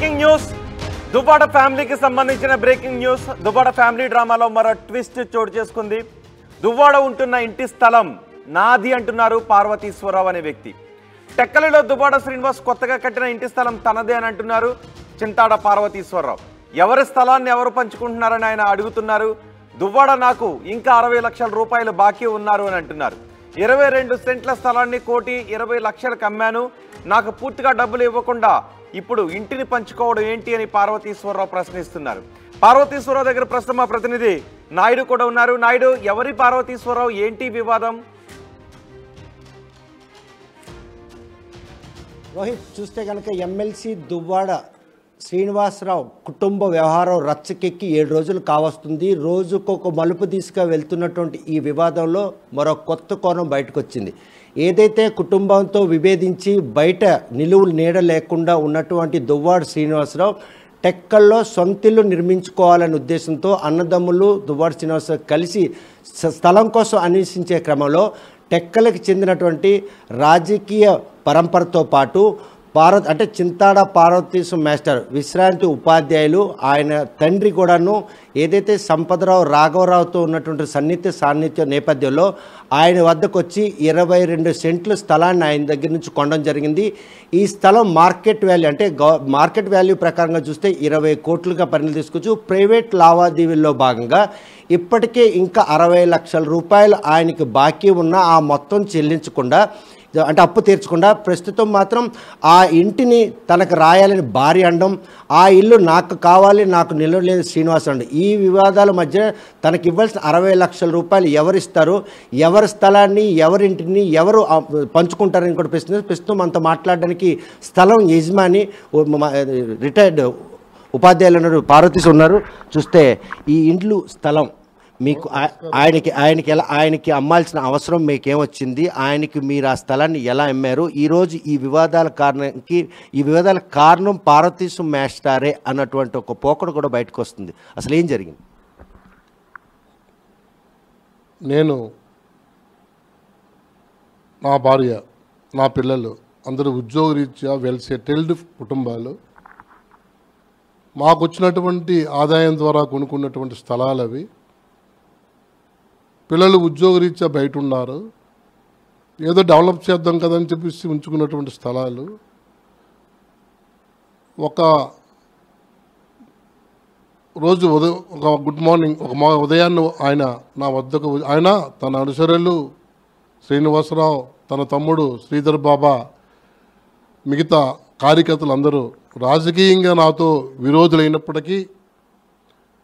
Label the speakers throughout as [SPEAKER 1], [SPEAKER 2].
[SPEAKER 1] breaking news Dubada ఫ్యామిలీకి సంబంధించిన breaking news దుబాట family డ్రామాలో మరో ట్విస్ట్ చోటు చేసుకుంది దువ్వాడ ఉంటున్న ఇంటి స్థలం నాది అంటున్నారు పార్వతీశ్వరరావు అనే వ్యక్తి టెక్కలిలో దుబాడ శ్రీనివాస్ కొత్తగా కట్టిన ఇంటి స్థలం తనదే అని అంటున్నారు చింతాడ పార్వతీశ్వరరావు ఎవరి స్థలాన్ని ఎవరు పంచుకుంటున్నారని ఆయన అడుగుతున్నారు దువ్వాడ నాకు ఇంకా అరవై లక్షల రూపాయలు బాకీ ఉన్నారు అని అంటున్నారు ఇరవై రెండు సెంట్ల స్థలాన్ని కోటి ఇరవై లక్షలకు అమ్మాను నాకు పూర్తిగా డబ్బులు ఇవ్వకుండా ఇప్పుడు ఇంటిని పంచుకోవడం ఏంటి అని పార్వతీశ్వరరావు ప్రశ్నిస్తున్నారు పార్వతీశ్వరరావు దగ్గర ప్రస్తుతం మా ప్రతినిధి నాయుడు కూడా ఉన్నారు నాయుడు ఎవరి పార్వతీశ్వరరావు ఏంటి వివాదం రోహిత్ చూస్తే కనుక ఎమ్మెల్సీ దువ్వాడ శ్రీనివాసరావు కుటుంబ వ్యవహారం రచ్చకెక్కి ఏడు రోజులు కావస్తుంది రోజుకొక మలుపు దిశగా వెళ్తున్నటువంటి ఈ వివాదంలో మరో కొత్త కోణం బయటకు వచ్చింది ఏదైతే కుటుంబంతో విభేదించి బయట నిలువులు నీడ లేకుండా ఉన్నటువంటి దువ్వాడు శ్రీనివాసరావు టెక్కల్లో సొంతిల్లు నిర్మించుకోవాలనే ఉద్దేశంతో అన్నదమ్ములు దువ్వాడు శ్రీనివాసరావు కలిసి స్థలం కోసం అన్వేషించే క్రమంలో టెక్కలకు చెందినటువంటి రాజకీయ పరంపరతో పాటు పార్వతి అంటే చింతాడ పార్వతీశ మాస్టర్ విశ్రాంతి ఉపాధ్యాయులు ఆయన తండ్రి కూడాను ఏదైతే సంపదరావు రాఘవరావుతో ఉన్నటువంటి సన్నిహిత సాన్నిహిత్య నేపథ్యంలో ఆయన వద్దకు వచ్చి ఇరవై రెండు సెంట్ల స్థలాన్ని ఆయన దగ్గర నుంచి కొనడం జరిగింది ఈ స్థలం మార్కెట్ వాల్యూ అంటే మార్కెట్ వాల్యూ ప్రకారంగా చూస్తే ఇరవై కోట్లుగా పరిణితి తీసుకోవచ్చు ప్రైవేట్ లావాదేవీల్లో భాగంగా ఇప్పటికే ఇంకా అరవై లక్షల రూపాయలు ఆయనకి బాకీ ఉన్న ఆ మొత్తం చెల్లించకుండా అంటే అప్పు తీర్చకుండా ప్రస్తుతం మాత్రం ఆ ఇంటిని తనకు రాయాలని భార్య అండం ఆ ఇల్లు నాకు కావాలి నాకు నిలవలేదు శ్రీనివాస్ అండం ఈ వివాదాల మధ్య తనకు ఇవ్వాల్సిన అరవై లక్షల రూపాయలు ఎవరిస్తారు ఎవరి స్థలాన్ని ఎవరింటిని ఎవరు పంచుకుంటారని కూడా ప్రశ్న ప్రస్తుతం అంత మాట్లాడడానికి స్థలం యజమాని రిటైర్డ్ ఉపాధ్యాయులు ఉన్నారు పార్వతీస్ ఉన్నారు చూస్తే ఈ ఇండ్లు స్థలం మీకు ఆయనకి ఆయనకి ఎలా ఆయనకి అమ్మాల్సిన అవసరం మీకేమొచ్చింది ఆయనకి మీరు ఆ స్థలాన్ని ఎలా అమ్మారు ఈరోజు ఈ వివాదాల కారణంకి ఈ వివాదాల కారణం పార్వతీసు మేస్తారే అన్నటువంటి ఒక పోకడ కూడా బయటకు వస్తుంది అసలు ఏం జరిగింది
[SPEAKER 2] నేను నా భార్య నా పిల్లలు అందరూ ఉద్యోగరీత్యా వెల్ సెటిల్డ్ కుటుంబాలు మాకు వచ్చినటువంటి ఆదాయం ద్వారా కొనుక్కున్నటువంటి స్థలాలు అవి పిల్లలు ఉద్యోగరీత్యా బయట ఉన్నారు ఏదో డెవలప్ చేద్దాం కదని చెప్పేసి ఉంచుకున్నటువంటి స్థలాలు ఒక రోజు ఉదయం ఒక గుడ్ మార్నింగ్ ఒక మా ఉదయాన్నే ఆయన నా వద్దకు ఆయన తన అనుసరులు శ్రీనివాసరావు తన తమ్ముడు శ్రీధర్ బాబా మిగతా కార్యకర్తలు అందరూ రాజకీయంగా నాతో విరోధులైనప్పటికీ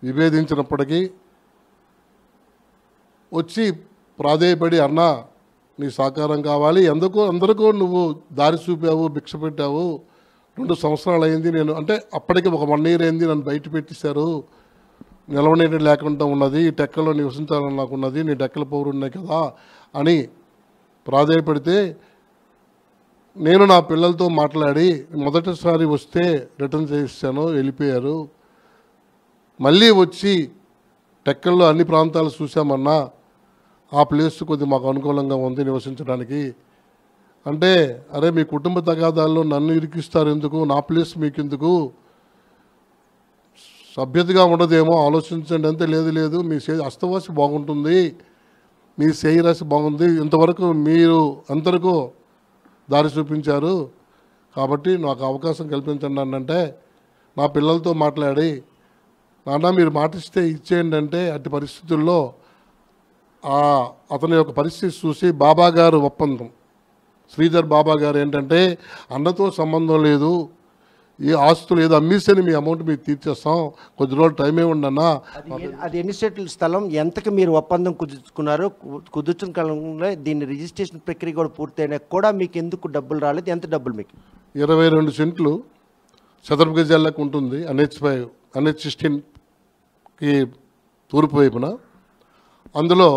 [SPEAKER 2] విభేదించినప్పటికీ వచ్చి ప్రాధేయపడి అన్నా నీ సహకారం కావాలి ఎందుకు అందరికో నువ్వు దారి చూపావు భిక్ష పెట్టావు రెండు సంవత్సరాలు అయింది నేను అంటే అప్పటికి ఒక వన్ ఇయర్ అయింది నన్ను బయట పెట్టేశారు నిలవనేటి లేకుండా ఉన్నది ఈ టెక్కలో నివసించాలని నాకున్నది నీ డెక్కల పౌరున్నాయి కదా అని ప్రాధాయపడితే నేను నా పిల్లలతో మాట్లాడి మొదటిసారి వస్తే రిటర్న్ చేశాను వెళ్ళిపోయారు మళ్ళీ వచ్చి టెక్కల్లో అన్ని ప్రాంతాలు చూసామన్నా ఆ ప్లేస్ కొద్ది మాకు అనుకూలంగా ఉంది నివసించడానికి అంటే అరే మీ కుటుంబ తగాదాల్లో నన్ను ఇరికిస్తారు ఎందుకు నా ప్లేస్ మీకు ఎందుకు సభ్యతగా ఉండదేమో ఆలోచించండి అంతే లేదు లేదు మీ సే అస్తవాసి బాగుంటుంది మీ సేయి బాగుంది ఇంతవరకు మీరు అంతవరకు దారి చూపించారు కాబట్టి నాకు అవకాశం కల్పించండి అంటే నా పిల్లలతో మాట్లాడి నాన్న మీరు మాటిస్తే ఇచ్చేయండి అంటే అట్టి పరిస్థితుల్లో అతని యొక్క పరిస్థితి చూసి బాబా గారు ఒప్పందం శ్రీధర్ బాబా గారు ఏంటంటే అన్నతో సంబంధం లేదు ఈ ఆస్తులు ఏదో అమ్మేసేని మీ అమౌంట్ మీకు తీర్చేస్తాం కొద్ది రోజులు టైమే ఉండన్నా అది ఎన్ని సెటిల్ స్థలం ఎంతకు మీరు ఒప్పందం కుదుర్చుకున్నారో కుదుర్చున్న కాలంలో దీన్ని రిజిస్ట్రేషన్
[SPEAKER 1] ప్రక్రియ కూడా పూర్తయినా కూడా మీకు ఎందుకు డబ్బులు రాలేదు ఎంత డబ్బులు మీకు
[SPEAKER 2] ఇరవై రెండు సెంట్లు చదరపు గజాలకు ఉంటుంది అన్హెచ్ ఫైవ్ అన్హెచ్ సిక్స్టీన్కి తూర్పు వైపున అందులో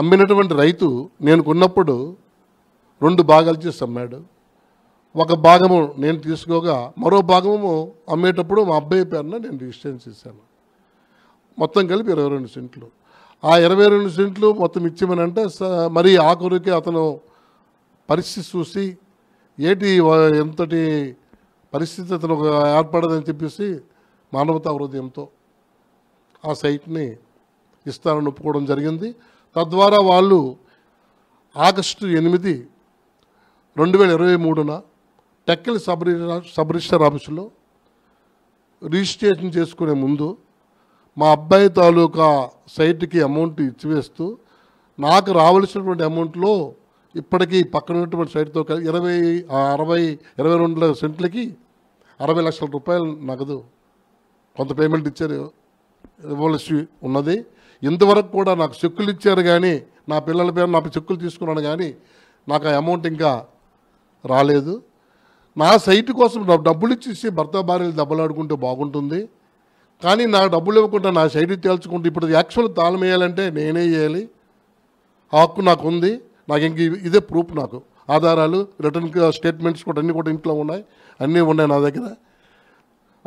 [SPEAKER 2] అమ్మినటువంటి రైతు నేను కొన్నప్పుడు రెండు భాగాలు చేసి అమ్మాడు ఒక భాగము నేను తీసుకోగా మరో భాగము అమ్మేటప్పుడు మా అబ్బాయి పేరున నేను రిజిస్ట్రేషన్ చేశాను మొత్తం కలిపి ఇరవై రెండు సెంట్లు ఆ ఇరవై రెండు సెంట్లు మొత్తం అంటే మరి ఆ కొరకే అతను పరిస్థితి చూసి ఏటి ఎంతటి పరిస్థితి అతను ఏర్పడదని చెప్పేసి మానవతా హృదయంతో ఆ సైట్ని ఇస్తారని ఒప్పుకోవడం జరిగింది తద్వారా వాళ్ళు ఆగస్టు ఎనిమిది రెండు వేల ఇరవై మూడున టెక్కల్ సబ్ సబ్ రిజిస్టర్ ఆఫీసులో రిజిస్ట్రేషన్ చేసుకునే ముందు మా అబ్బాయి తాలూకా సైట్కి అమౌంట్ ఇచ్చివేస్తూ నాకు రావాల్సినటువంటి అమౌంట్లో ఇప్పటికీ పక్కన ఉన్నటువంటి సైట్తో ఇరవై అరవై ఇరవై రెండు సెంట్లకి అరవై లక్షల రూపాయలు నగదు కొంత పేమెంట్ ఇచ్చారు ఇవ్వవలసి ఉన్నది ఇంతవరకు కూడా నాకు చెక్కులు ఇచ్చారు కానీ నా పిల్లల పేరు నాకు చెక్కులు తీసుకున్నాను కానీ నాకు ఆ అమౌంట్ ఇంకా రాలేదు నా సైట్ కోసం డబ్బులు ఇచ్చేసి భర్త భార్యలు దెబ్బలాడుకుంటే బాగుంటుంది కానీ నా డబ్బులు ఇవ్వకుండా నా సైట్ తేల్చుకుంటే ఇప్పుడు యాక్చువల్ తాళం వేయాలంటే నేనే వేయాలి హక్కు నాకు ఉంది నాకు ఇంక ఇదే ప్రూఫ్ నాకు ఆధారాలు రిటర్న్ స్టేట్మెంట్స్ కూడా అన్నీ కూడా ఇంట్లో ఉన్నాయి అన్నీ ఉన్నాయి నా దగ్గర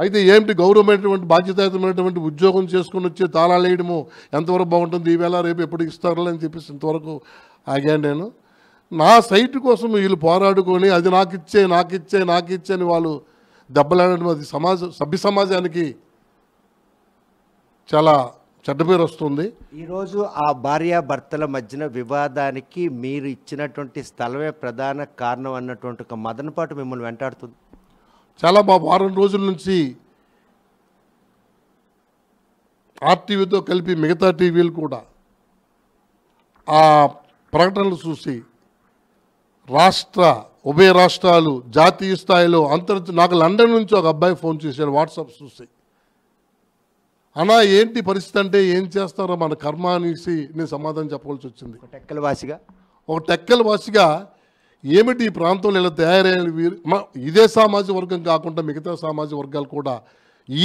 [SPEAKER 2] అయితే ఏమిటి గౌరవమైనటువంటి బాధ్యతాయుతమైనటువంటి ఉద్యోగం చేసుకుని వచ్చి తాళాలు వేయడము ఎంతవరకు బాగుంటుంది ఈవేళ రేపు ఎప్పుడు ఇస్తారు అని చెప్పేసి ఇంతవరకు ఆగాను నేను నా సైట్ కోసం వీళ్ళు పోరాడుకొని అది నాకు ఇచ్చే నాకు ఇచ్చే నాకు ఇచ్చే అని వాళ్ళు దెబ్బలాడడం అది సమాజ సభ్య సమాజానికి చాలా చెడ్డ పేరు వస్తుంది
[SPEAKER 1] ఈరోజు ఆ భార్యాభర్తల మధ్యన వివాదానికి మీరు ఇచ్చినటువంటి స్థలమే ప్రధాన కారణం అన్నటువంటి ఒక మదనపాటు మిమ్మల్ని వెంటాడుతుంది చాలా
[SPEAKER 2] మా వారం రోజుల నుంచి ఆర్టీవీతో కలిపి మిగతా టీవీలు కూడా ఆ ప్రకటనలు చూసి రాష్ట్ర ఉభయ రాష్ట్రాలు జాతీయ స్థాయిలో అంతర్ నాకు లండన్ నుంచి ఒక అబ్బాయి ఫోన్ చేశాడు వాట్సాప్ చూసి అనా ఏంటి పరిస్థితి అంటే ఏం చేస్తారో మన కర్మ అనేసి నేను సమాధానం చెప్పవలసి వచ్చింది టెక్కల వాసిగా ఒక టెక్కల వాసిగా ఏమిటి ఈ ప్రాంతంలో ఇలా తయారైన వీరు ఇదే సామాజిక వర్గం కాకుండా మిగతా సామాజిక వర్గాలు కూడా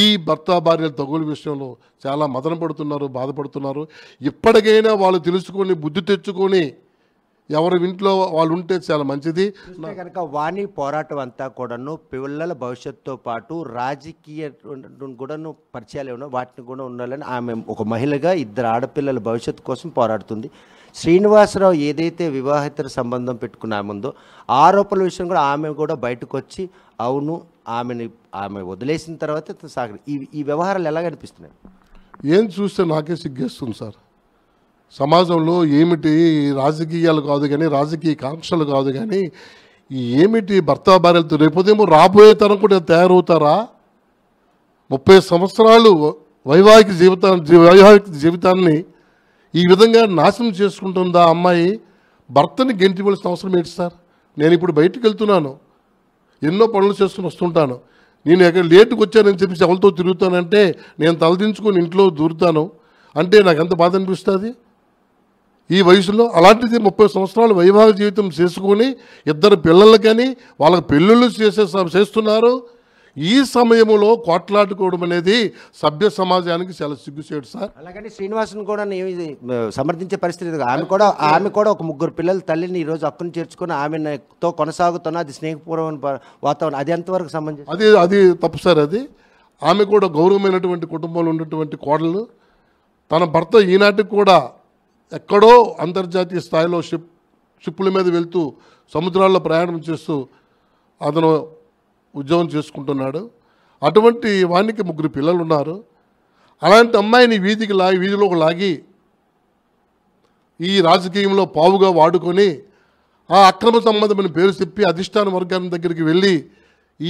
[SPEAKER 2] ఈ భర్త భార్యల తగులు విషయంలో చాలా మదన పడుతున్నారు బాధపడుతున్నారు ఇప్పటికైనా వాళ్ళు తెలుసుకొని బుద్ధి తెచ్చుకొని ఎవరి ఇంట్లో వాళ్ళు ఉంటే చాలా మంచిది
[SPEAKER 1] కనుక వాణి పోరాటం అంతా కూడాను పిల్లల భవిష్యత్తుతో పాటు రాజకీయ కూడాను పరిచయాలు ఏమన్నా వాటిని కూడా ఉండాలని ఆమె ఒక మహిళగా ఇద్దరు ఆడపిల్లల భవిష్యత్తు కోసం పోరాడుతుంది శ్రీనివాసరావు ఏదైతే వివాహేతర సంబంధం పెట్టుకున్న ఆమె ఉందో ఆరోపణల విషయం కూడా ఆమె కూడా బయటకు వచ్చి అవును ఆమెని ఆమె వదిలేసిన తర్వాత సాగర్ ఈ ఈ వ్యవహారాలు ఎలా కనిపిస్తున్నాయి
[SPEAKER 2] ఏం చూస్తే నాకే సిగ్గేస్తుంది సార్ సమాజంలో ఏమిటి రాజకీయాలు కాదు కానీ రాజకీయ కాంక్షలు కాదు కానీ ఏమిటి భర్త భార్యలతో రేపుదేమో రాబోయే తరం కూడా తయారవుతారా ముప్పై సంవత్సరాలు వైవాహిక జీవితాన్ని వైవాహిక జీవితాన్ని ఈ విధంగా నాశనం చేసుకుంటుందా అమ్మాయి భర్తని గెంటివలసిన అవసరం ఏంటి సార్ నేను ఇప్పుడు బయటకు వెళ్తున్నాను ఎన్నో పనులు చేసుకుని వస్తుంటాను నేను ఎక్కడ లేటుకు వచ్చానని చెప్పేసి ఎవరితో తిరుగుతానంటే నేను తలదించుకొని ఇంట్లో దూరుతాను అంటే నాకు ఎంత బాధ అనిపిస్తుంది ఈ వయసులో అలాంటిది ముప్పై సంవత్సరాలు వైవాహిక జీవితం చేసుకొని ఇద్దరు పిల్లలు కానీ వాళ్ళకి పెళ్ళిళ్ళు చేసే చేస్తున్నారు ఈ సమయంలో కోట్లాడుకోవడం అనేది సభ్య సమాజానికి చాలా సిగ్గుసేటు సార్
[SPEAKER 1] అలాగని శ్రీనివాసన్ కూడా
[SPEAKER 2] సమర్థించే పరిస్థితి ఆమె కూడా ఆమె కూడా ఒక ముగ్గురు పిల్లల తల్లిని
[SPEAKER 1] ఈ రోజు అక్కను చేర్చుకుని ఆమెతో కొనసాగుతున్న అది స్నేహపూర్వమైన వాతావరణం అది ఎంతవరకు సంబంధించి అది
[SPEAKER 2] అది తప్పు సార్ అది ఆమె కూడా గౌరవమైనటువంటి కుటుంబంలో ఉన్నటువంటి కోడలు తన భర్త ఈనాటికి కూడా ఎక్కడో అంతర్జాతీయ స్థాయిలో షిప్ షిప్పుల మీద వెళ్తూ సముద్రాల్లో ప్రయాణం చేస్తూ అతను ఉద్యోగం చేసుకుంటున్నాడు అటువంటి వానికి ముగ్గురు పిల్లలు ఉన్నారు అలాంటి అమ్మాయిని వీధికి లాగి వీధిలోకి లాగి ఈ రాజకీయంలో పావుగా వాడుకొని ఆ అక్రమ సంబంధమైన పేరు చెప్పి అధిష్టాన వర్గాన్ని దగ్గరికి వెళ్ళి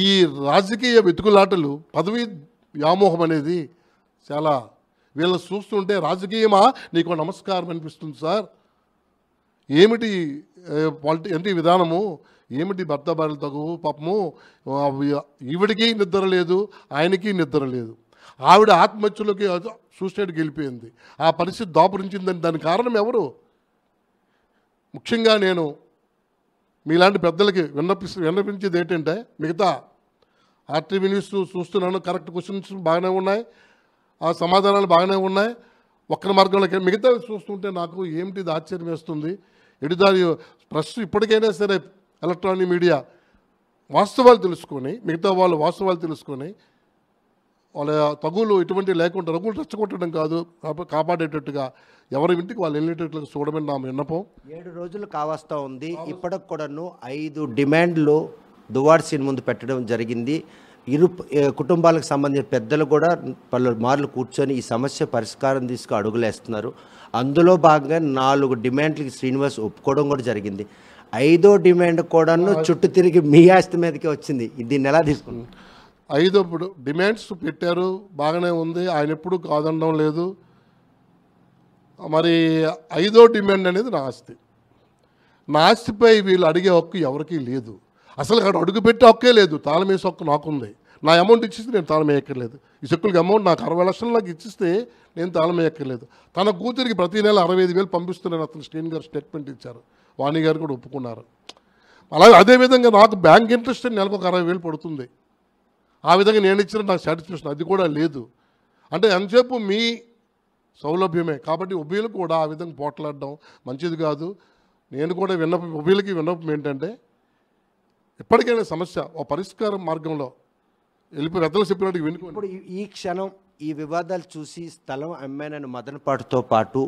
[SPEAKER 2] ఈ రాజకీయ వెతుకులాటలు పదవి వ్యామోహం అనేది చాలా వీళ్ళని చూస్తుంటే రాజకీయమా నీకు నమస్కారం అనిపిస్తుంది సార్ ఏమిటి పాలిటీ ఎంటి విధానము ఏమిటి భర్త భార్యలతో పాపము ఈవిడికి నిద్ర లేదు ఆయనకి నిద్ర లేదు ఆవిడ ఆత్మహత్యలోకి సూసైడ్ గెలిపోయింది ఆ పరిస్థితి దాపురించిందని దాని కారణం ఎవరు ముఖ్యంగా నేను మీలాంటి పెద్దలకి విన్నపి విన్నపించేది ఏంటంటే మిగతా ఆర్టీవీ న్యూస్ చూస్తున్నాను కరెక్ట్ క్వశ్చన్స్ బాగానే ఉన్నాయి ఆ సమాధానాలు బాగానే ఉన్నాయి ఒక్కరి మార్గంలోకి మిగతా చూస్తుంటే నాకు ఏమిటి ఆశ్చర్యం వేస్తుంది ఎడిదారి ప్రశ్న ఇప్పటికైనా సరే ఎలక్ట్రానిక్ మీడియా వాస్తవాలు తెలుసుకొని మిగతా వాళ్ళు వాస్తవాలు తెలుసుకొని వాళ్ళ తగులు ఇటువంటి లేకుండా రగులు రచ్చగొట్టడం కాదు కాపాడేటట్టుగా ఎవరి ఇంటికి వాళ్ళు వెళ్ళేటట్లు చూడమని నా విన్నపం
[SPEAKER 1] ఏడు రోజులు కావాస్తా ఉంది ఇప్పటికి కూడాను ఐదు
[SPEAKER 2] డిమాండ్లు దువార్ సీన్ ముందు పెట్టడం జరిగింది
[SPEAKER 1] ఇరు కుటుంబాలకు సంబంధించిన పెద్దలు కూడా పలు మార్లు కూర్చొని ఈ సమస్య పరిష్కారం తీసుకు అడుగులేస్తున్నారు అందులో భాగంగా నాలుగు డిమాండ్లకి శ్రీనివాస్ ఒప్పుకోవడం కూడా జరిగింది ఐదో డిమాండ్ కూడా చుట్టు తిరిగి మీ ఆస్తి మీదకే వచ్చింది దీన్ని ఎలా తీసుకున్నాం
[SPEAKER 2] ఐదో ఇప్పుడు డిమాండ్స్ పెట్టారు బాగానే ఉంది ఆయన ఎప్పుడు కాదనడం లేదు మరి ఐదో డిమాండ్ అనేది నా ఆస్తి నా ఆస్తిపై వీళ్ళు అడిగే హక్కు ఎవరికీ లేదు అసలు అక్కడ అడుగుపెట్టే హక్కే లేదు తాళమేసే హక్కు నాకుంది నా అమౌంట్ ఇచ్చేసి నేను తాళం వేయక్కర్లేదు ఇసుక్కులకి అమౌంట్ నాకు అరవై లక్షలు నాకు ఇచ్చిస్తే నేను తాళం వేయక్కర్లేదు తన కూతురికి ప్రతి నెల అరవై ఐదు వేలు పంపిస్తున్నాను అతను శ్రీని గారు స్టేట్మెంట్ ఇచ్చారు వాణి గారు కూడా ఒప్పుకున్నారు అలాగే అదేవిధంగా నాకు బ్యాంక్ ఇంట్రెస్ట్ నెలకు ఒక అరవై వేలు పడుతుంది ఆ విధంగా నేను ఇచ్చిన నాకు సాటిస్ఫాక్షన్ అది కూడా లేదు అంటే ఎంతసేపు మీ సౌలభ్యమే కాబట్టి ఉభయలు కూడా ఆ విధంగా పోట్లాడడం మంచిది కాదు నేను కూడా విన్నపం ఉభయలకి విన్నపం ఏంటంటే ఇప్పటికైనా సమస్య ఒక పరిష్కార మార్గంలో ఇప్పుడు ఈ క్షణం ఈ వివాదాలు చూసి స్థలం అమ్మానని
[SPEAKER 1] మదనపాటుతో పాటు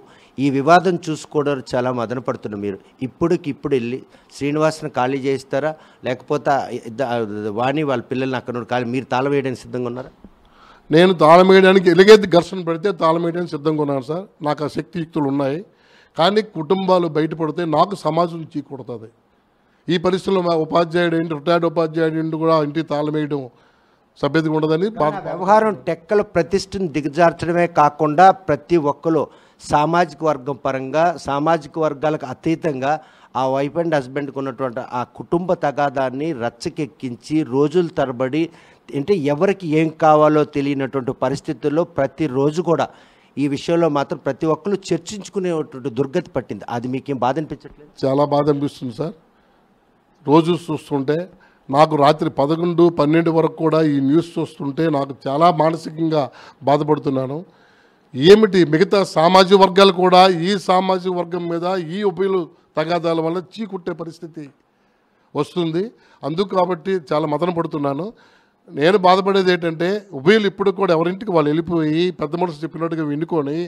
[SPEAKER 1] ఈ వివాదం చూసుకోవడం చాలా మదనపడుతున్నారు మీరు ఇప్పుడు వెళ్ళి శ్రీనివాస్ని ఖాళీ చేయిస్తారా లేకపోతే వాణి వాళ్ళ పిల్లల్ని అక్కడ ఖాళీ
[SPEAKER 2] మీరు తాళం వేయడానికి సిద్ధంగా ఉన్నారా నేను తాళం వేయడానికి ఎలాగైతే ఘర్షణ పెడితే తాళం వేయడానికి సిద్ధంగా ఉన్నాను సార్ నాకు ఆ శక్తియుక్తులు ఉన్నాయి కానీ కుటుంబాలు బయటపడితే నాకు సమాజం ఇచ్చి కొడుతుంది ఈ పరిస్థితుల్లో ఉపాధ్యాయుడు ఏంటి రిటైర్డ్ ఉపాధ్యాయుడు కూడా ఇంటికి తాళం వేయడం సభ్యతగా ఉండదని వ్యవహారం టెక్కల ప్రతిష్టను దిగజార్చడమే కాకుండా ప్రతి
[SPEAKER 1] ఒక్కరు సామాజిక వర్గం పరంగా సామాజిక వర్గాలకు అతీతంగా ఆ వైఫ్ అండ్ హస్బెండ్కి ఉన్నటువంటి ఆ కుటుంబ తగాదాన్ని రచ్చకెక్కించి రోజుల తరబడి అంటే ఎవరికి ఏం కావాలో తెలియనటువంటి పరిస్థితుల్లో ప్రతిరోజు కూడా ఈ విషయంలో
[SPEAKER 2] మాత్రం ప్రతి ఒక్కరు చర్చించుకునేటువంటి దుర్గతి పట్టింది అది మీకేం బాధ అనిపించట్లేదు చాలా బాధ అనిపిస్తుంది సార్ రోజు చూస్తుంటే నాకు రాత్రి పదకొండు పన్నెండు వరకు కూడా ఈ న్యూస్ చూస్తుంటే నాకు చాలా మానసికంగా బాధపడుతున్నాను ఏమిటి మిగతా సామాజిక వర్గాలు కూడా ఈ సామాజిక వర్గం మీద ఈ ఉభయులు తగాదాల వల్ల చీకుట్టే పరిస్థితి వస్తుంది అందుకు కాబట్టి చాలా మదన పడుతున్నాను నేను బాధపడేది ఏంటంటే ఉభయలు ఇప్పుడు కూడా ఎవరింటికి వాళ్ళు వెళ్ళిపోయి పెద్ద మనుషులు చెప్పినట్టుగా వినుకొని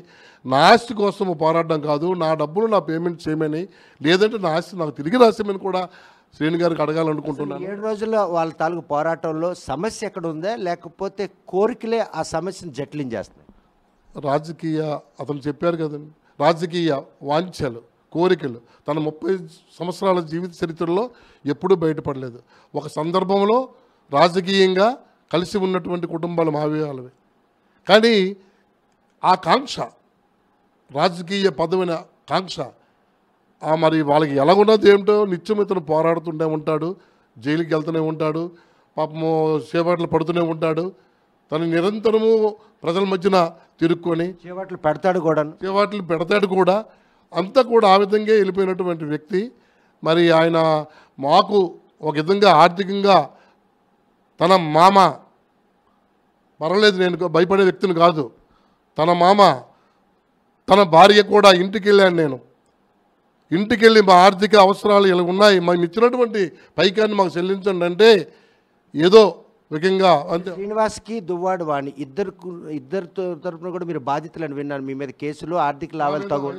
[SPEAKER 2] నా ఆస్తి కోసం పోరాడడం కాదు నా డబ్బులు నా పేమెంట్ చేయమని లేదంటే నా ఆస్తి నాకు తిరిగి రాసేమని కూడా శ్రేణి గారికి అడగాలనుకుంటున్నాను
[SPEAKER 1] ఏడు రోజుల్లో వాళ్ళ తాలూకు పోరాటంలో సమస్య ఎక్కడ
[SPEAKER 2] ఉందా లేకపోతే కోరికలే ఆ సమస్యను చేస్తున్నాయి రాజకీయ అతను చెప్పారు కదండి రాజకీయ వాంఛలు కోరికలు తన ముప్పై సంవత్సరాల జీవిత చరిత్రలో ఎప్పుడూ బయటపడలేదు ఒక సందర్భంలో రాజకీయంగా కలిసి ఉన్నటువంటి కుటుంబాలు మావే కానీ ఆ కాంక్ష రాజకీయ పదవిన కాంక్ష మరి వాళ్ళకి ఎలాగున్నది ఏమిటో నిత్యం ఇతను పోరాడుతుండే ఉంటాడు జైలుకి వెళ్తూనే ఉంటాడు పాపము చేపట్లు పడుతూనే ఉంటాడు తను నిరంతరము ప్రజల మధ్యన తిరుక్కొని చేపట్లు పెడతాడు కూడా చేపట్లు పెడతాడు కూడా అంతా కూడా ఆ విధంగా వెళ్ళిపోయినటువంటి వ్యక్తి మరి ఆయన మాకు ఒక విధంగా ఆర్థికంగా తన మామ పర్వాలేదు నేను భయపడే వ్యక్తిని కాదు తన మామ తన భార్య కూడా ఇంటికి వెళ్ళాను నేను ఇంటికి వెళ్ళి మా ఆర్థిక అవసరాలు ఇలా ఉన్నాయి మేము ఇచ్చినటువంటి పైకాన్ని మాకు చెల్లించండి అంటే ఏదో ముఖ్యంగా అంతే శ్రీనివాస్కి దువ్వాడు వాణి ఇద్దరు ఇద్దరు తరఫున కూడా మీరు బాధితులను విన్నాను మీ మీద కేసులు ఆర్థిక లాభాలు తగు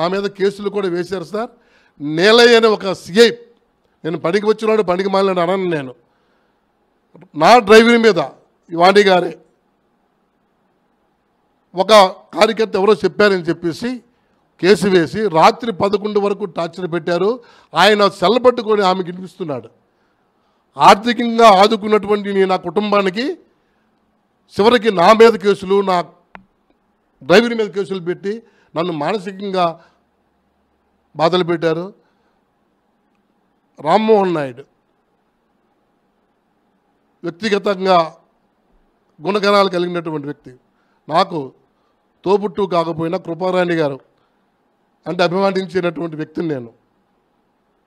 [SPEAKER 2] నా మీద కేసులు కూడా వేశారు సార్ నేలయ్య అనే ఒక సిఐ నేను పనికి వచ్చినాడు పనికి మాలినాడు అనను నేను నా డ్రైవర్ మీద వాణి గారే ఒక కార్యకర్త ఎవరో చెప్పారని చెప్పేసి కేసు వేసి రాత్రి పదకొండు వరకు టార్చర్ పెట్టారు ఆయన పట్టుకొని ఆమె వినిపిస్తున్నాడు ఆర్థికంగా ఆదుకున్నటువంటి నా కుటుంబానికి చివరికి నా మీద కేసులు నా డ్రైవర్ మీద కేసులు పెట్టి నన్ను మానసికంగా బాధలు పెట్టారు రామ్మోహన్ నాయుడు వ్యక్తిగతంగా గుణగణాలు కలిగినటువంటి వ్యక్తి నాకు తోబుట్టు కాకపోయినా కృపారాణి గారు అంటే అభిమానించినటువంటి వ్యక్తిని నేను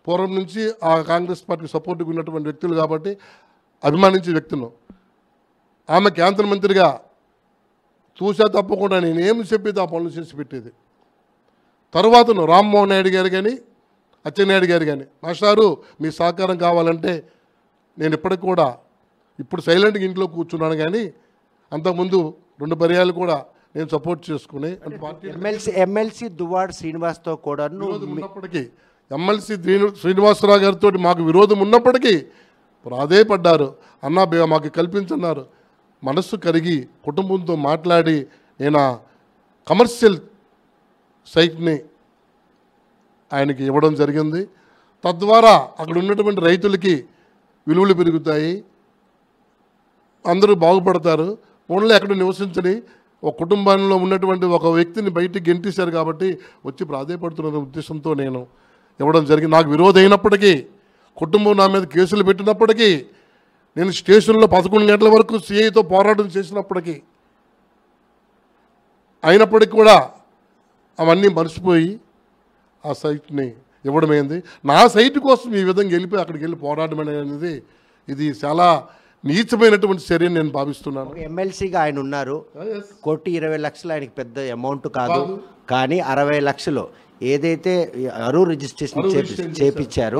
[SPEAKER 2] పూర్వం నుంచి ఆ కాంగ్రెస్ పార్టీకి సపోర్ట్గా ఉన్నటువంటి వ్యక్తులు కాబట్టి అభిమానించే వ్యక్తులు ఆమె కేంద్ర మంత్రిగా చూసా తప్పకుండా నేను ఏమి చెప్పేది ఆ పనులు చేసి పెట్టేది తర్వాతను రామ్మోహన్ నాయుడు గారు కానీ అచ్చెన్నాయుడు గారు కానీ మాస్టారు మీ సహకారం కావాలంటే నేను ఇప్పటికి కూడా ఇప్పుడు సైలెంట్గా ఇంట్లో కూర్చున్నాను కానీ అంతకుముందు రెండు పర్యాలు కూడా నేను సపోర్ట్ చేసుకుని ఎమ్మెల్సీ ఎమ్మెల్సీ దువాడ్ శ్రీనివాస్తో కూడా ఉన్నప్పటికీ ఎమ్మెల్సీ శ్రీనివాసరావు గారితో మాకు విరోధం ఉన్నప్పటికీ ప్రాధేయపడ్డారు అన్నా మాకు కల్పించున్నారు మనస్సు కరిగి కుటుంబంతో మాట్లాడి నేను కమర్షియల్ సైట్ని ఆయనకి ఇవ్వడం జరిగింది తద్వారా అక్కడ ఉన్నటువంటి రైతులకి విలువలు పెరుగుతాయి అందరూ బాగుపడతారు ఓన్లీ అక్కడ నివసించని ఒక కుటుంబంలో ఉన్నటువంటి ఒక వ్యక్తిని బయటికి గెంటేశారు కాబట్టి వచ్చి ప్రాధేయపడుతున్న ఉద్దేశంతో నేను ఇవ్వడం జరిగింది నాకు విరోధం అయినప్పటికీ కుటుంబం నా మీద కేసులు పెట్టినప్పటికీ నేను స్టేషన్లో పదకొండు గంటల వరకు సిఐతో పోరాటం చేసినప్పటికీ అయినప్పటికీ కూడా అవన్నీ మర్చిపోయి ఆ సైట్ని ఇవ్వడమైంది నా సైట్ కోసం ఈ విధంగా వెళ్ళిపోయి అక్కడికి వెళ్ళి పోరాటం అనేది ఇది చాలా నీచమైనటువంటి చర్య నేను భావిస్తున్నాను ఎమ్మెల్సీగా ఆయన ఉన్నారు ah, కోటి ఇరవై లక్షలు ఆయనకి పెద్ద అమౌంట్ కాదు
[SPEAKER 1] కానీ అరవై లక్షలు ఏదైతే అరూర్ రిజిస్ట్రేషన్ చేపించారు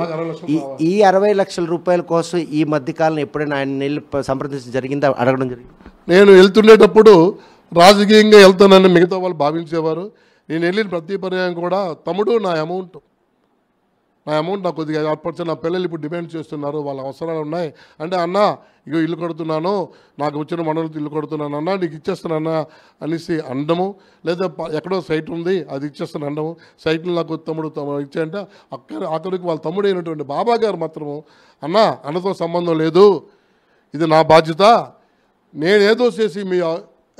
[SPEAKER 1] ఈ ఈ అరవై లక్షల రూపాయల కోసం ఈ మధ్యకాలం ఎప్పుడైనా ఆయన నెల సంప్రదించడం జరిగిందా
[SPEAKER 2] అడగడం జరిగింది నేను వెళ్తుండేటప్పుడు రాజకీయంగా వెళ్తానని మిగతా వాళ్ళు భావించేవారు నేను వెళ్ళిన ప్రతి పర్యాయం కూడా తమ్ముడు నా అమౌంట్ నా అమౌంట్ నాకు కొద్దిగా ఏర్పరిచి నా పిల్లలు ఇప్పుడు డిమాండ్ చేస్తున్నారు వాళ్ళ అవసరాలు ఉన్నాయి అంటే అన్న ఇగో ఇల్లు కడుతున్నాను నాకు వచ్చిన మనలతో ఇల్లు కడుతున్నాను అన్న నీకు ఇచ్చేస్తానన్నా అనేసి అండము లేదా ఎక్కడో సైట్ ఉంది అది ఇచ్చేస్తాను అండము సైట్లు నాకు తమ్ముడు ఇచ్చాయంటే అక్కడ అక్కడికి వాళ్ళ తమ్ముడు అయినటువంటి బాబా గారు మాత్రము అన్న అన్నతో సంబంధం లేదు ఇది నా బాధ్యత నేనేదో చేసి మీ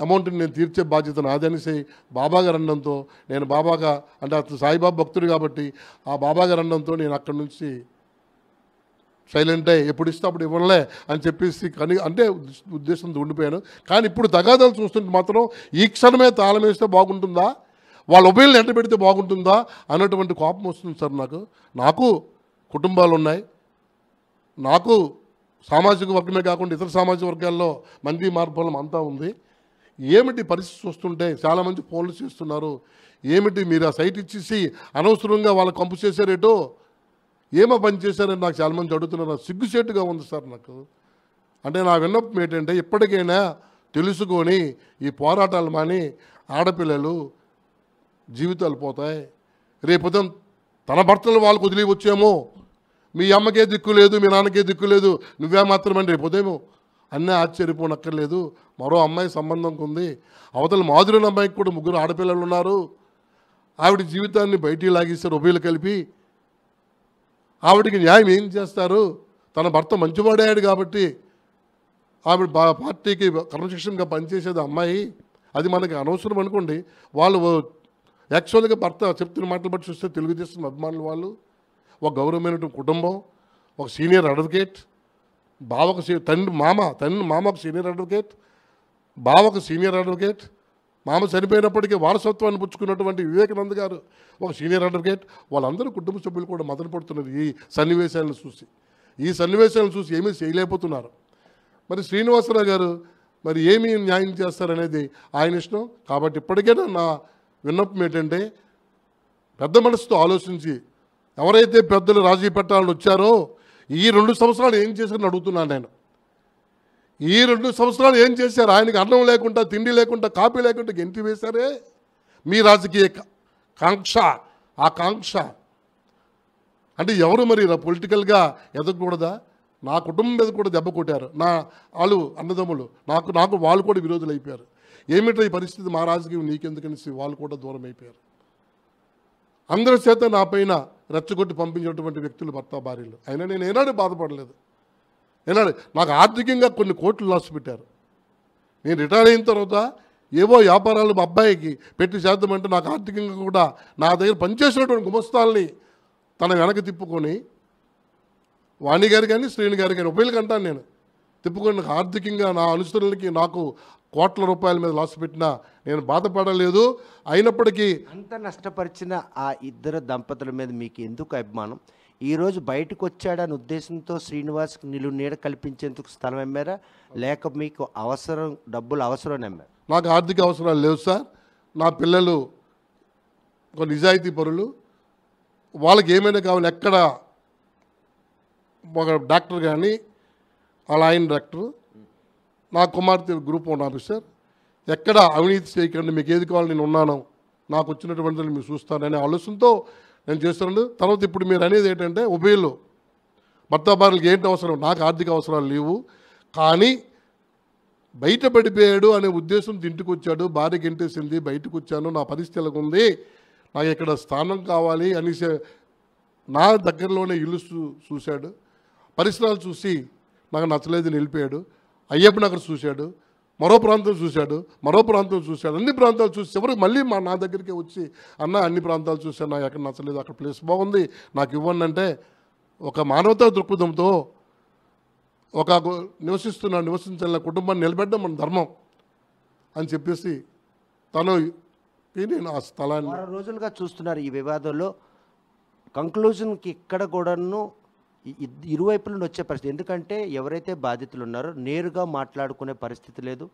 [SPEAKER 2] అమౌంట్ని నేను తీర్చే బాధ్యత నాదని సై బాబాగారు అనడంతో నేను బాబాగా అంటే అతను సాయిబాబు భక్తుడు కాబట్టి ఆ బాబాగారు అనడంతో నేను అక్కడి నుంచి సైలెంట్ అయ్యి ఎప్పుడు ఇస్తే అప్పుడు ఇవ్వలే అని చెప్పేసి కానీ అంటే ఉద్దేశంతో ఉండిపోయాను కానీ ఇప్పుడు తగాదాలు చూస్తుంటే మాత్రం ఈ క్షణమే తాళం వేస్తే బాగుంటుందా వాళ్ళ ఉభయలు ఎంట పెడితే బాగుంటుందా అన్నటువంటి కోపం వస్తుంది సార్ నాకు నాకు కుటుంబాలు ఉన్నాయి నాకు సామాజిక వర్గమే కాకుండా ఇతర సామాజిక వర్గాల్లో మంది మార్పులం అంతా ఉంది ఏమిటి పరిస్థితి చూస్తుంటే చాలామంది ఫోన్లు చేస్తున్నారు ఏమిటి మీరు ఆ సైట్ ఇచ్చేసి అనవసరంగా పంపు కంపు చేశారేటో ఏమో పని చేశారని నాకు చాలామంది అడుగుతున్నారు సిగ్గుసేటుగా ఉంది సార్ నాకు అంటే నా విన్నపం ఏంటంటే ఇప్పటికైనా తెలుసుకొని ఈ పోరాటాలు మాని ఆడపిల్లలు జీవితాలు పోతాయి రేపుదం తన భర్తలు వాళ్ళకు వదిలి వచ్చేమో మీ అమ్మకే దిక్కు లేదు మీ నాన్నకే దిక్కు లేదు నువ్వే మాత్రమే రేపు ఉదయం అన్నీ ఆశ్చర్యపోనక్కర్లేదు మరో అమ్మాయి సంబంధంకి ఉంది అవతల మాధురైన అమ్మాయికి కూడా ముగ్గురు ఆడపిల్లలు ఉన్నారు ఆవిడ జీవితాన్ని బయటికి లాగేస్తారు ఉభయలు కలిపి ఆవిడకి న్యాయం ఏం చేస్తారు తన భర్త మంచివాడాడు కాబట్టి ఆవిడ పార్టీకి క్రమశిక్షణగా పనిచేసేది అమ్మాయి అది మనకి అనవసరం అనుకోండి వాళ్ళు యాక్చువల్గా భర్త చెప్తున్న మాటలు బట్టి చూస్తే తెలుగుదేశం అభిమానులు వాళ్ళు ఒక గౌరవమైనటువంటి కుటుంబం ఒక సీనియర్ అడ్వకేట్ బావకు తండ్రి మామ తండ్రి మామకు సీనియర్ అడ్వకేట్ బావకు సీనియర్ అడ్వకేట్ మామ చనిపోయినప్పటికీ వారసత్వాన్ని పుచ్చుకున్నటువంటి వివేకానంద గారు ఒక సీనియర్ అడ్వకేట్ వాళ్ళందరూ కుటుంబ సభ్యులు కూడా మొదలుపడుతున్నారు ఈ సన్నివేశాలను చూసి ఈ సన్నివేశాలను చూసి ఏమీ చేయలేకపోతున్నారు మరి శ్రీనివాసరావు గారు మరి ఏమి న్యాయం చేస్తారనేది ఆయన ఇష్టం కాబట్టి ఇప్పటికైనా నా విన్నపం ఏంటంటే పెద్ద మనసుతో ఆలోచించి ఎవరైతే పెద్దలు రాజీ పెట్టాలని వచ్చారో ఈ రెండు సంవత్సరాలు ఏం చేశారని అడుగుతున్నాను నేను ఈ రెండు సంవత్సరాలు ఏం చేశారు ఆయనకి అన్నం లేకుండా తిండి లేకుండా కాపీ లేకుండా గెంటి వేశారే మీ రాజకీయ కాంక్ష ఆ కాంక్ష అంటే ఎవరు మరి పొలిటికల్గా ఎదగకూడదా నా కుటుంబం మీద కూడా దెబ్బ కొట్టారు నా వాళ్ళు అన్నదమ్ములు నాకు నాకు వాళ్ళు కూడా విరోధులు అయిపోయారు ఏమిటో ఈ పరిస్థితి మా రాజకీయం నీకెందుకనేసి వాళ్ళు కూడా దూరం అయిపోయారు అందరి చేత నా పైన రెచ్చగొట్టి పంపించినటువంటి వ్యక్తులు భర్త భార్యలు అయినా నేను ఏనాడు బాధపడలేదు ఏనాడు నాకు ఆర్థికంగా కొన్ని కోట్లు లాస్ పెట్టారు నేను రిటైర్ అయిన తర్వాత ఏవో వ్యాపారాలు మా అబ్బాయికి పెట్టి చేద్దామంటే నాకు ఆర్థికంగా కూడా నా దగ్గర పనిచేసినటువంటి గుమస్తాల్ని తన వెనక తిప్పుకొని వాణి గారు కానీ శ్రీని గారు కానీ ఉభయలకు అంటాను నేను తిప్పుకొని నాకు ఆర్థికంగా నా అనుసరులకి నాకు కోట్ల రూపాయల మీద లాస్ పెట్టినా నేను బాధపడలేదు అయినప్పటికీ
[SPEAKER 1] అంత నష్టపరిచిన ఆ ఇద్దరు దంపతుల మీద మీకు ఎందుకు అభిమానం ఈరోజు బయటకు వచ్చాడని ఉద్దేశంతో శ్రీనివాస్కి నిలు నీడ కల్పించేందుకు స్థలం అమ్మారా లేక మీకు
[SPEAKER 2] అవసరం డబ్బులు అవసరం అమ్మారు నాకు ఆర్థిక అవసరాలు లేవు సార్ నా పిల్లలు ఒక నిజాయితీ పరులు వాళ్ళకి ఏమైనా కావాలి ఎక్కడ ఒక డాక్టర్ కానీ వాళ్ళ ఆయన డాక్టర్ నా కుమార్తె గ్రూప్ వన్ ఆఫీసర్ ఎక్కడ అవినీతి చేయకండి మీకు ఏది కావాలి నేను ఉన్నాను నాకు వచ్చినటువంటిది మీరు చూస్తాననే ఆలోచనతో నేను చేస్తున్నాను తర్వాత ఇప్పుడు మీరు అనేది ఏంటంటే ఉభయలు భర్త భార్యలకు ఏంటి అవసరం నాకు ఆర్థిక అవసరాలు లేవు కానీ బయట పడిపోయాడు అనే ఉద్దేశం ఇంటికి వచ్చాడు భార్య గెంటేసింది బయటకు వచ్చాను నా పరిస్థితి ఉంది నాకు ఇక్కడ స్థానం కావాలి అనేసి నా దగ్గరలోనే ఇల్లు చూశాడు పరిసరాలు చూసి నాకు నచ్చలేదు నిలిపాడు అయ్యప్ప నగర్ చూశాడు మరో ప్రాంతం చూశాడు మరో ప్రాంతం చూశాడు అన్ని ప్రాంతాలు చూసి చివరికి మళ్ళీ మా నా దగ్గరికి వచ్చి అన్న అన్ని ప్రాంతాలు చూశాను నాకు ఎక్కడ నచ్చలేదు అక్కడ ప్లేస్ బాగుంది నాకు ఇవ్వండి అంటే ఒక మానవతా దృక్పథంతో ఒక నివసిస్తున్న నివసించిన కుటుంబాన్ని నిలబెట్టడం మన ధర్మం అని చెప్పేసి తను నేను ఆ స్థలాన్ని రోజులుగా చూస్తున్నారు ఈ వివాదంలో కంక్లూజన్కి ఇక్కడ కూడాను
[SPEAKER 1] ఇరువైపుల నుండి వచ్చే పరిస్థితి ఎందుకంటే ఎవరైతే బాధితులు ఉన్నారో నేరుగా మాట్లాడుకునే పరిస్థితి లేదు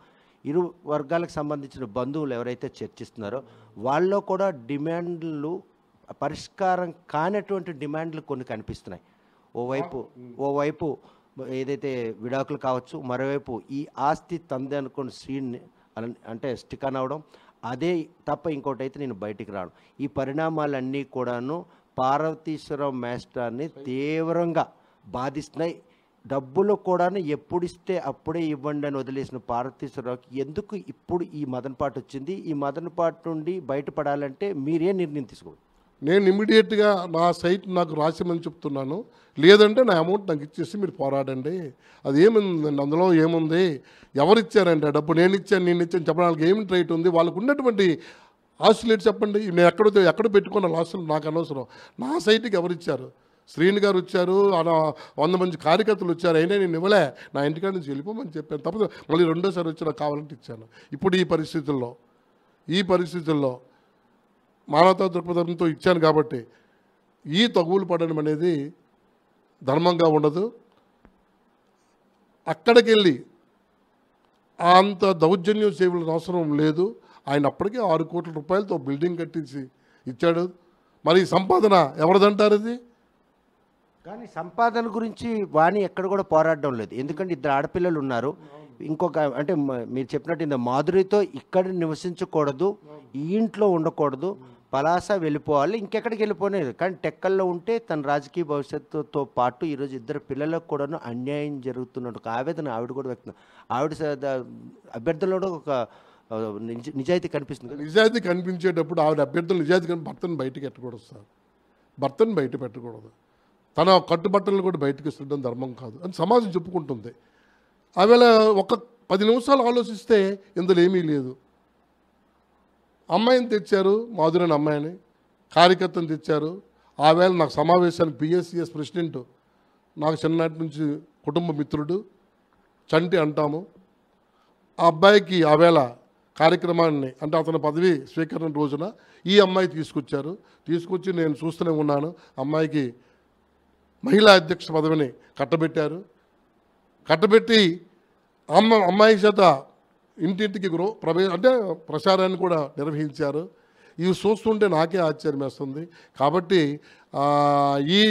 [SPEAKER 1] ఇరు వర్గాలకు సంబంధించిన బంధువులు ఎవరైతే చర్చిస్తున్నారో వాళ్ళలో కూడా డిమాండ్లు పరిష్కారం కానటువంటి డిమాండ్లు కొన్ని కనిపిస్తున్నాయి ఓవైపు ఓవైపు ఏదైతే విడాకులు కావచ్చు మరోవైపు ఈ ఆస్తి తంది అనుకున్న సీన్ అంటే స్టిక్ అనవడం అదే తప్ప ఇంకోటి అయితే నేను బయటికి రాను ఈ పరిణామాలన్నీ కూడాను పార్వతీశ్వరరావు మాస్టర్ని తీవ్రంగా బాధిస్తున్నాయి డబ్బులు కూడా ఎప్పుడు ఇస్తే అప్పుడే ఇవ్వండి అని వదిలేసిన పార్వతీశ్వరరావుకి ఎందుకు ఇప్పుడు ఈ మదనపాటు వచ్చింది ఈ మదనపాటు నుండి బయటపడాలంటే
[SPEAKER 2] మీరే నిర్ణయం తీసుకోవచ్చు నేను ఇమీడియట్గా నా సైట్ నాకు రాసిమని చెప్తున్నాను లేదంటే నా అమౌంట్ నాకు ఇచ్చేసి మీరు పోరాడండి అది ఏముందండి అందులో ఏముంది ఎవరిచ్చారంటే డబ్బు నేను ఇచ్చాను నేను ఇచ్చాను చెప్పడానికి ఏమి రైట్ ఉంది వాళ్ళకు ఉన్నటువంటి ఆస్తులేటి చెప్పండి నేను ఎక్కడ ఎక్కడ పెట్టుకున్న ఆస్తులు నాకు అనవసరం నా సైట్కి ఎవరిచ్చారు శ్రీని గారు వచ్చారు వంద మంది కార్యకర్తలు వచ్చారు అయినా నేను ఇవ్వలే నా ఇంటికాడ నుంచి వెళ్ళిపోమని చెప్పాను తప్పదు మళ్ళీ రెండోసారి వచ్చి నాకు కావాలంటే ఇచ్చాను ఇప్పుడు ఈ పరిస్థితుల్లో ఈ పరిస్థితుల్లో మానవతా దృక్పథంతో ఇచ్చాను కాబట్టి ఈ తగువులు పడడం అనేది ధర్మంగా ఉండదు అక్కడికి వెళ్ళి అంత దౌర్జన్యం చేయవలసిన అవసరం లేదు ఆయన అప్పటికే ఆరు కోట్ల రూపాయలతో బిల్డింగ్ కట్టించి ఇచ్చాడు మరి సంపాదన ఎవరిదంటారు ఇది
[SPEAKER 1] కానీ సంపాదన గురించి వాణి ఎక్కడ కూడా పోరాడడం లేదు ఎందుకంటే ఇద్దరు ఆడపిల్లలు ఉన్నారు ఇంకొక అంటే మీరు చెప్పినట్టు ఇంత మాధురితో ఇక్కడ నివసించకూడదు ఈ ఇంట్లో ఉండకూడదు పలాస వెళ్ళిపోవాలి ఇంకెక్కడికి వెళ్ళిపోలేదు కానీ టెక్కల్లో ఉంటే తన రాజకీయ భవిష్యత్తుతో పాటు ఈరోజు ఇద్దరు పిల్లలకు కూడాను అన్యాయం జరుగుతున్నట్టు ఆవేదన ఆవిడ కూడా వ్యక్తం ఆవిడ
[SPEAKER 2] అభ్యర్థుల్లో ఒక నిజాయితీ కనిపిస్తుంది నిజాయితీ కనిపించేటప్పుడు ఆవిడ అభ్యర్థులు నిజాయితీ భర్తను బయటకు ఎట్టకూడదు సార్ భర్తను బయట పెట్టకూడదు తన కట్టుబట్టలను కూడా బయటకు ఇస్తుండడం ధర్మం కాదు అని సమాజం చెప్పుకుంటుంది ఆవేళ ఒక పది నిమిషాలు ఆలోచిస్తే ఇందులో ఏమీ లేదు అమ్మాయిని తెచ్చారు మాధురైన అమ్మాయిని కార్యకర్తను తెచ్చారు ఆవేళ నాకు సమావేశానికి పిఎస్సిఎస్ ప్రెసిడెంట్ నాకు చిన్ననాటి నుంచి కుటుంబ మిత్రుడు చంటి అంటాము ఆ అబ్బాయికి ఆవేళ కార్యక్రమాన్ని అంటే అతని పదవి స్వీకరణ రోజున ఈ అమ్మాయి తీసుకొచ్చారు తీసుకొచ్చి నేను చూస్తూనే ఉన్నాను అమ్మాయికి మహిళా అధ్యక్ష పదవిని కట్టబెట్టారు కట్టబెట్టి అమ్మ అమ్మాయి చేత ఇంటింటికి ప్రవే అంటే ప్రచారాన్ని కూడా నిర్వహించారు ఇవి చూస్తుంటే నాకే ఆశ్చర్యం వేస్తుంది కాబట్టి ఈ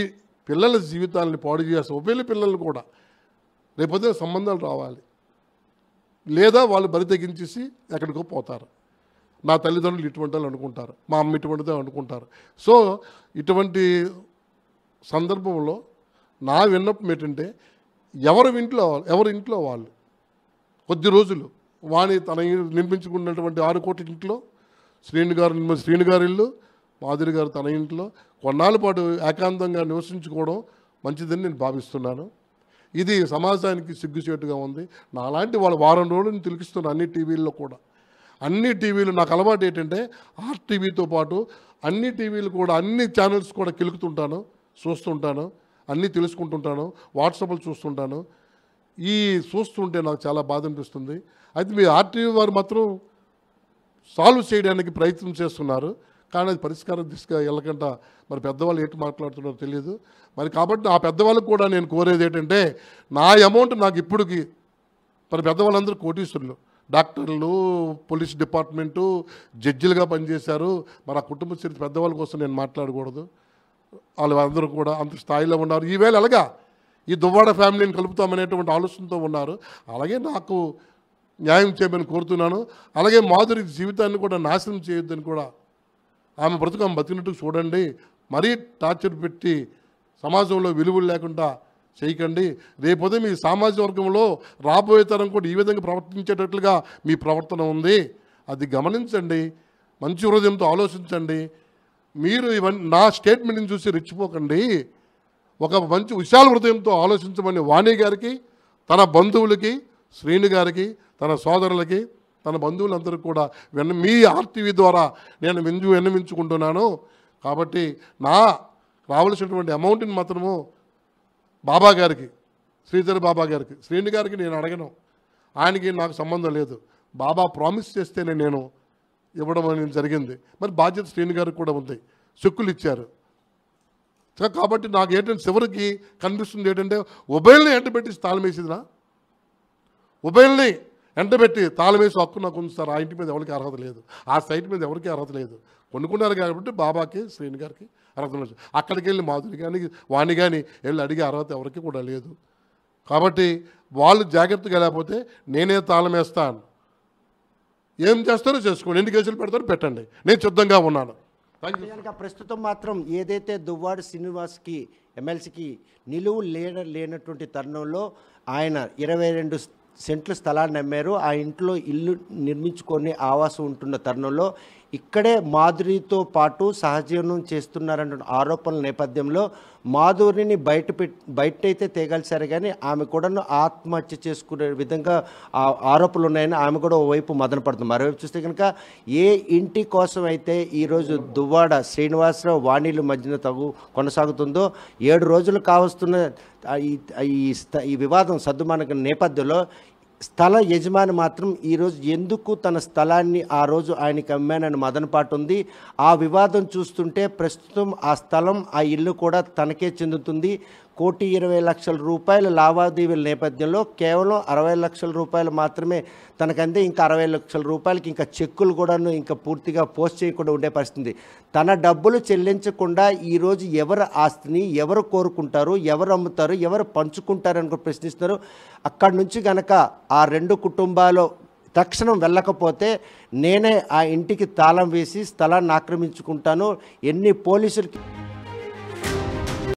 [SPEAKER 2] పిల్లల జీవితాలని పాడు చేస్తే ఒకేళ్ళ పిల్లలు కూడా రేపొద్దున సంబంధాలు రావాలి లేదా వాళ్ళు బరి తగ్గించేసి ఎక్కడికో పోతారు నా తల్లిదండ్రులు ఇటువంటి అనుకుంటారు మా అమ్మ ఇటువంటిదే అనుకుంటారు సో ఇటువంటి సందర్భంలో నా విన్నపం ఏంటంటే ఎవరి ఇంట్లో ఎవరి ఇంట్లో వాళ్ళు కొద్ది రోజులు వాణి తన నిర్మించుకున్నటువంటి ఆరు కోట్ల ఇంట్లో శ్రీని గారు శ్రీని గారి ఇల్లు మాధురి గారు తన ఇంట్లో కొన్నాళ్ళ పాటు ఏకాంతంగా నివసించుకోవడం మంచిదని నేను భావిస్తున్నాను ఇది సమాజానికి సిగ్గుచేటుగా ఉంది నాలాంటి వాళ్ళు వారం రోజులు తిలికిస్తున్నారు అన్ని టీవీల్లో కూడా అన్ని టీవీలు నాకు అలవాటు ఏంటంటే ఆర్టీవీతో పాటు అన్ని టీవీలు కూడా అన్ని ఛానల్స్ కూడా కిలుకుతుంటాను చూస్తుంటాను అన్నీ తెలుసుకుంటుంటాను వాట్సాప్లు చూస్తుంటాను ఈ చూస్తుంటే నాకు చాలా బాధ అనిపిస్తుంది అయితే మీ ఆర్టీవీ వారు మాత్రం సాల్వ్ చేయడానికి ప్రయత్నం చేస్తున్నారు కానీ అది పరిష్కారం తీసుకు వెళ్ళకుండా మరి పెద్దవాళ్ళు ఏంటి మాట్లాడుతున్నారో తెలియదు మరి కాబట్టి ఆ పెద్దవాళ్ళకు కూడా నేను కోరేది ఏంటంటే నా అమౌంట్ నాకు ఇప్పుడుకి మరి పెద్దవాళ్ళందరూ కోటీశ్వరులు డాక్టర్లు పోలీస్ డిపార్ట్మెంటు జడ్జిలుగా పనిచేశారు మరి ఆ కుటుంబ స్థితి పెద్దవాళ్ళ కోసం నేను మాట్లాడకూడదు వాళ్ళు కూడా అంత స్థాయిలో ఉన్నారు ఈవేళ ఎలాగా ఈ దువ్వాడ ఫ్యామిలీని కలుపుతామనేటువంటి ఆలోచనతో ఉన్నారు అలాగే నాకు న్యాయం చేయమని కోరుతున్నాను అలాగే మాధురి జీవితాన్ని కూడా నాశనం చేయొద్దని కూడా ఆమె బ్రతుకు ఆమె బతికినట్టు చూడండి మరీ టార్చర్ పెట్టి సమాజంలో విలువలు లేకుండా చేయకండి రేపొదే మీ సామాజిక వర్గంలో రాబోయే తరం కూడా ఈ విధంగా ప్రవర్తించేటట్లుగా మీ ప్రవర్తన ఉంది అది గమనించండి మంచి హృదయంతో ఆలోచించండి మీరు ఇవన్నీ నా స్టేట్మెంట్ని చూసి రెచ్చిపోకండి ఒక మంచి విశాల హృదయంతో ఆలోచించమని వాణి గారికి తన బంధువులకి శ్రీను గారికి తన సోదరులకి తన బంధువులందరూ కూడా విన్న మీ ఆర్టీవీ ద్వారా నేను వింజు విన్నమించుకుంటున్నాను కాబట్టి నా రావాల్సినటువంటి అమౌంట్ని మాత్రము బాబా గారికి శ్రీధర్ బాబా గారికి శ్రీని గారికి నేను అడగను ఆయనకి నాకు సంబంధం లేదు బాబా ప్రామిస్ చేస్తేనే నేను ఇవ్వడం అనేది జరిగింది మరి బాధ్యత శ్రీని గారికి కూడా ఉంది చెక్కులు ఇచ్చారు కాబట్టి నాకు ఏంటంటే చివరికి కనిపిస్తుంది ఏంటంటే ఉభయల్ని ఎంటబెట్టి స్థానం వేసిందినా ఉభయల్ని ఎండబెట్టి తాళమేసి హక్కు నాకు ఉంది సార్ ఆ ఇంటి మీద ఎవరికి అర్హత లేదు ఆ సైట్ మీద ఎవరికి అర్హత లేదు కొనుక్కున్నారు కాబట్టి బాబాకి శ్రీని గారికి అర్హత లేదు అక్కడికి వెళ్ళి మాధురి కానీ వాణి కానీ వెళ్ళి అడిగే అర్హత ఎవరికి కూడా లేదు కాబట్టి వాళ్ళు జాగ్రత్తగా లేకపోతే నేనే తాళమేస్తాను ఏం చేస్తారో చేసుకోండి ఎన్ని కేసులు పెడతారో పెట్టండి నేను సిద్ధంగా ఉన్నాను
[SPEAKER 1] ప్రస్తుతం మాత్రం ఏదైతే దువ్వాడు శ్రీనివాస్కి ఎమ్మెల్సీకి నిలువు లేన లేనటువంటి తరుణంలో ఆయన ఇరవై రెండు సెంట్ల స్థలాన్ని అమ్మారు ఆ ఇంట్లో ఇల్లు నిర్మించుకొని ఆవాసం ఉంటున్న తరుణంలో ఇక్కడే మాధురితో పాటు సహజీవనం చేస్తున్నారన్న ఆరోపణల నేపథ్యంలో మాధురిని బయట బయటైతే తేగాల్సారు కానీ ఆమె కూడా ఆత్మహత్య చేసుకునే విధంగా ఆ ఆరోపణలు ఉన్నాయని ఆమె కూడా ఓవైపు మదన పడుతుంది మరోవైపు చూస్తే కనుక ఏ ఇంటి కోసం అయితే ఈరోజు దువ్వాడ శ్రీనివాసరావు వాణిలు మధ్యన తగు కొనసాగుతుందో ఏడు రోజులు కావస్తున్న ఈ వివాదం సర్దుమానక నేపథ్యంలో స్థల యజమాని మాత్రం ఈరోజు ఎందుకు తన స్థలాన్ని ఆ రోజు ఆయనకి అమ్మానని మదనపాటు ఉంది ఆ వివాదం చూస్తుంటే ప్రస్తుతం ఆ స్థలం ఆ ఇల్లు కూడా తనకే చెందుతుంది కోటి ఇరవై లక్షల రూపాయల లావాదేవీల నేపథ్యంలో కేవలం అరవై లక్షల రూపాయలు మాత్రమే తనకందే ఇంకా అరవై లక్షల రూపాయలకి ఇంకా చెక్కులు కూడాను ఇంకా పూర్తిగా పోస్ట్ చేయకుండా ఉండే పరిస్థితి తన డబ్బులు చెల్లించకుండా ఈరోజు ఎవరు ఆస్తిని ఎవరు కోరుకుంటారు ఎవరు అమ్ముతారు ఎవరు పంచుకుంటారు అని ప్రశ్నిస్తున్నారు అక్కడి నుంచి గనక ఆ రెండు కుటుంబాలు తక్షణం వెళ్ళకపోతే నేనే ఆ ఇంటికి తాళం వేసి స్థలాన్ని ఆక్రమించుకుంటాను ఎన్ని పోలీసులకి